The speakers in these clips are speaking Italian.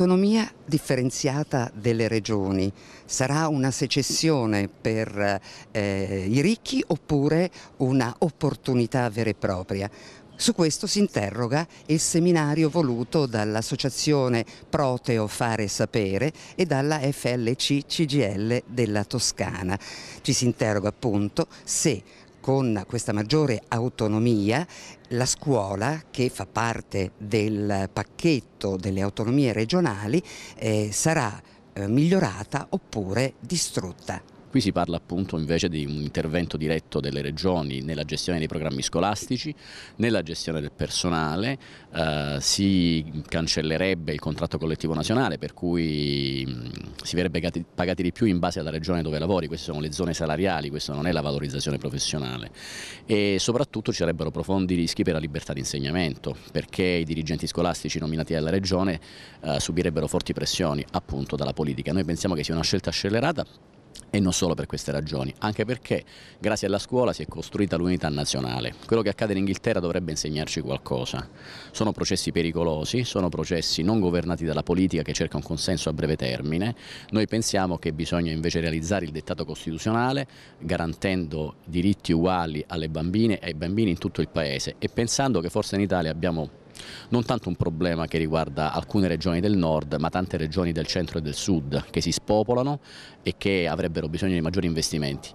L'autonomia differenziata delle regioni sarà una secessione per eh, i ricchi oppure una opportunità vera e propria? Su questo si interroga il seminario voluto dall'associazione Proteo Fare Sapere e dalla FLC CGL della Toscana. Ci si interroga appunto se con questa maggiore autonomia la scuola che fa parte del pacchetto delle autonomie regionali eh, sarà eh, migliorata oppure distrutta. Qui si parla appunto invece di un intervento diretto delle regioni nella gestione dei programmi scolastici, nella gestione del personale, eh, si cancellerebbe il contratto collettivo nazionale per cui si verrebbe pagati, pagati di più in base alla regione dove lavori, queste sono le zone salariali, questa non è la valorizzazione professionale e soprattutto ci sarebbero profondi rischi per la libertà di insegnamento perché i dirigenti scolastici nominati dalla regione eh, subirebbero forti pressioni appunto dalla politica. Noi pensiamo che sia una scelta scellerata e non solo per queste ragioni, anche perché grazie alla scuola si è costruita l'unità nazionale. Quello che accade in Inghilterra dovrebbe insegnarci qualcosa. Sono processi pericolosi, sono processi non governati dalla politica che cerca un consenso a breve termine. Noi pensiamo che bisogna invece realizzare il dettato costituzionale garantendo diritti uguali alle bambine e ai bambini in tutto il paese e pensando che forse in Italia abbiamo non tanto un problema che riguarda alcune regioni del nord ma tante regioni del centro e del sud che si spopolano e che avrebbero bisogno di maggiori investimenti.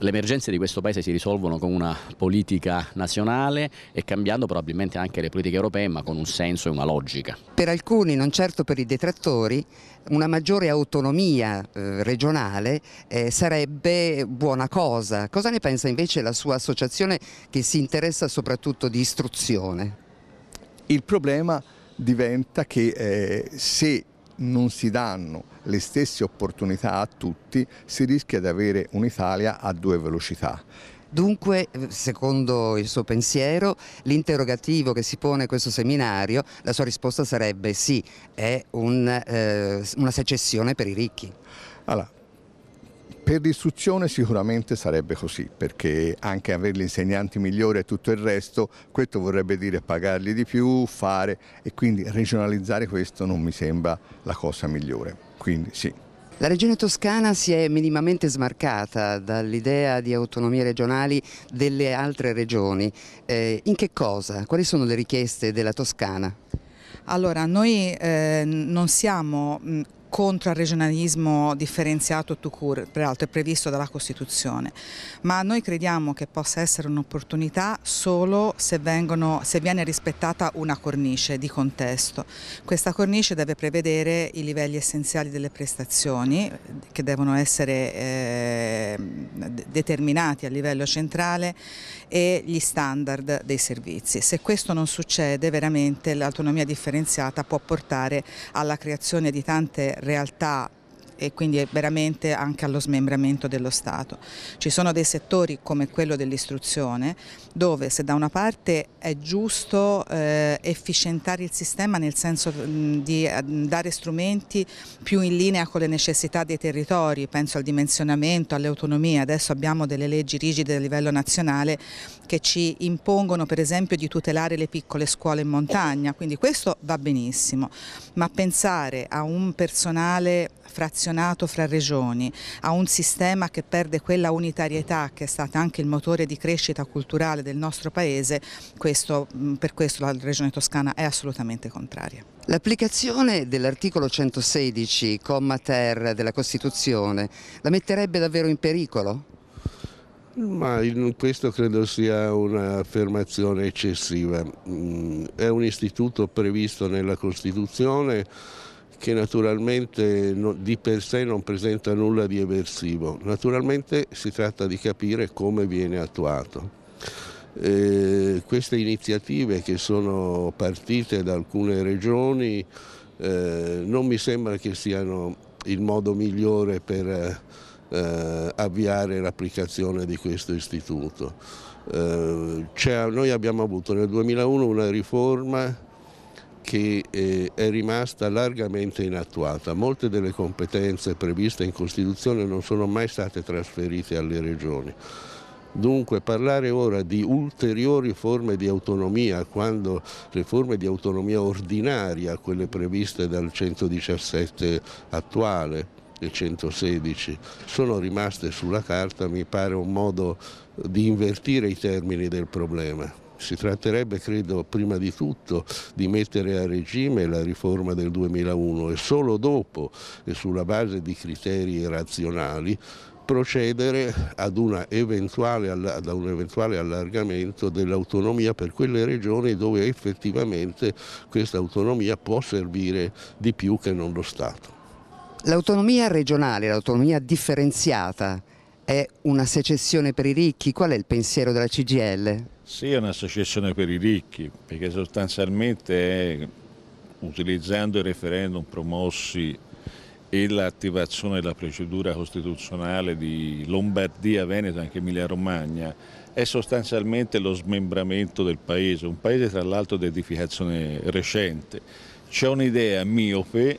Le emergenze di questo Paese si risolvono con una politica nazionale e cambiando probabilmente anche le politiche europee ma con un senso e una logica. Per alcuni, non certo per i detrattori, una maggiore autonomia eh, regionale eh, sarebbe buona cosa. Cosa ne pensa invece la sua associazione che si interessa soprattutto di istruzione? Il problema diventa che eh, se non si danno le stesse opportunità a tutti si rischia di avere un'Italia a due velocità. Dunque, secondo il suo pensiero, l'interrogativo che si pone questo seminario, la sua risposta sarebbe sì, è un, eh, una secessione per i ricchi. Allora, per l'istruzione sicuramente sarebbe così, perché anche avere gli insegnanti migliori e tutto il resto, questo vorrebbe dire pagarli di più, fare e quindi regionalizzare questo non mi sembra la cosa migliore. Quindi sì. La regione toscana si è minimamente smarcata dall'idea di autonomie regionali delle altre regioni. Eh, in che cosa? Quali sono le richieste della Toscana? Allora, noi eh, non siamo mh, mm, contro il regionalismo differenziato to cure, peraltro è previsto dalla Costituzione, ma noi crediamo che possa essere un'opportunità solo se, vengono, se viene rispettata una cornice di contesto. Questa cornice deve prevedere i livelli essenziali delle prestazioni che devono essere eh, determinati a livello centrale e gli standard dei servizi. Se questo non succede veramente l'autonomia differenziata può portare alla creazione di tante realtà e quindi veramente anche allo smembramento dello Stato. Ci sono dei settori come quello dell'istruzione dove se da una parte è giusto eh, efficientare il sistema nel senso mh, di eh, dare strumenti più in linea con le necessità dei territori, penso al dimensionamento, alle autonomie, adesso abbiamo delle leggi rigide a livello nazionale che ci impongono per esempio di tutelare le piccole scuole in montagna, quindi questo va benissimo, ma pensare a un personale frazionario scongestionato fra regioni, a un sistema che perde quella unitarietà che è stata anche il motore di crescita culturale del nostro Paese, questo, mm, per questo la Regione Toscana è assolutamente contraria. L'applicazione dell'articolo 116, comma ter della Costituzione, la metterebbe davvero in pericolo? Ma questo credo sia un'affermazione eccessiva. Mm, è un istituto previsto nella Costituzione che naturalmente di per sé non presenta nulla di eversivo, naturalmente si tratta di capire come viene attuato. Eh, queste iniziative che sono partite da alcune regioni eh, non mi sembra che siano il modo migliore per eh, avviare l'applicazione di questo istituto. Eh, noi abbiamo avuto nel 2001 una riforma che eh, è rimasta largamente inattuata. Molte delle competenze previste in Costituzione non sono mai state trasferite alle regioni. Dunque parlare ora di ulteriori forme di autonomia quando le forme di autonomia ordinaria, quelle previste dal 117 attuale e 116, sono rimaste sulla carta, mi pare un modo di invertire i termini del problema. Si tratterebbe, credo, prima di tutto di mettere a regime la riforma del 2001 e solo dopo, e sulla base di criteri razionali, procedere ad, un eventuale allargamento dell'autonomia per quelle regioni dove effettivamente questa autonomia può servire di più che non lo Stato. L'autonomia regionale, l'autonomia differenziata, è una secessione per i ricchi, qual è il pensiero della CGL? Sì, è una secessione per i ricchi, perché sostanzialmente è, utilizzando i referendum promossi e l'attivazione della procedura costituzionale di Lombardia, Veneto e anche Emilia-Romagna è sostanzialmente lo smembramento del paese, un paese tra l'altro di edificazione recente. C'è un'idea miope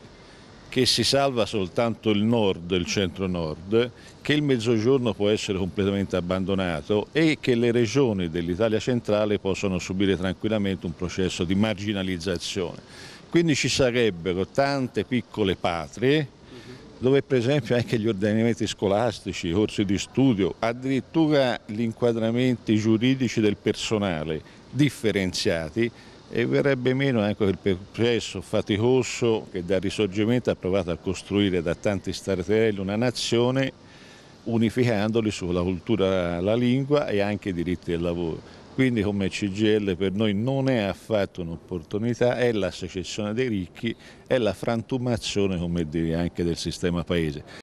che si salva soltanto il nord, il centro-nord, che il mezzogiorno può essere completamente abbandonato e che le regioni dell'Italia centrale possono subire tranquillamente un processo di marginalizzazione. Quindi ci sarebbero tante piccole patrie dove per esempio anche gli ordinamenti scolastici, i corsi di studio, addirittura gli inquadramenti giuridici del personale differenziati e verrebbe meno anche ecco, quel processo faticoso che dal risorgimento ha provato a costruire da tanti startelli una nazione unificandoli sulla cultura, la lingua e anche i diritti del lavoro. Quindi come CGL per noi non è affatto un'opportunità, è la secessione dei ricchi, è la frantumazione anche del sistema paese.